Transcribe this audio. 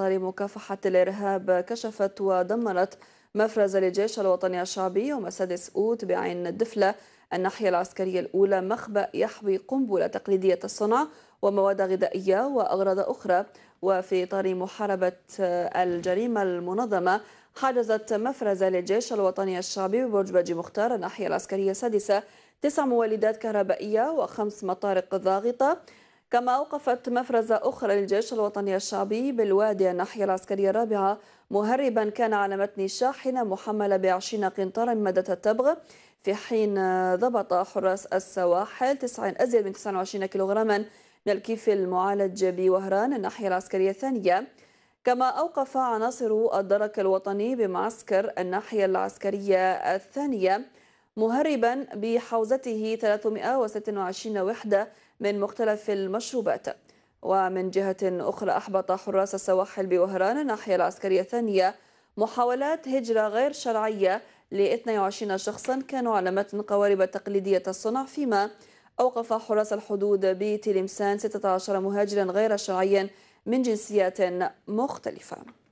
لمكافحة الإرهاب كشفت ودمرت مفرز للجيش الوطني الشعبي يوم السادس أوت بعين الدفلة الناحية العسكرية الأولى مخبأ يحوي قنبلة تقليدية الصنع ومواد غذائية وأغراض أخرى وفي إطار محاربة الجريمة المنظمة حجزت مفرز للجيش الوطني الشعبي ببرج باجي مختار الناحية العسكرية السادسة تسع مولدات كهربائية وخمس مطارق ضاغطة كما أوقفت مفرزة أخرى للجيش الوطني الشعبي بالوادي الناحية العسكرية الرابعة مهربا كان على متن شاحنة محملة بعشرين قنطارا من مادة التبغ في حين ضبط حراس السواحل تسعين أزيد من 29 كيلوغراما من الكيف المعالج بوهران الناحية العسكرية الثانية كما أوقف عناصر الدرك الوطني بمعسكر الناحية العسكرية الثانية مهربا بحوزته 326 وحدة من مختلف المشروبات ومن جهة أخرى أحبط حراس السواحل بوهران الناحية العسكرية الثانية محاولات هجرة غير شرعية ل 22 شخصا كانوا على متن قوارب تقليدية الصنع فيما أوقف حراس الحدود بتلمسان 16 مهاجرا غير شرعيا من جنسيات مختلفة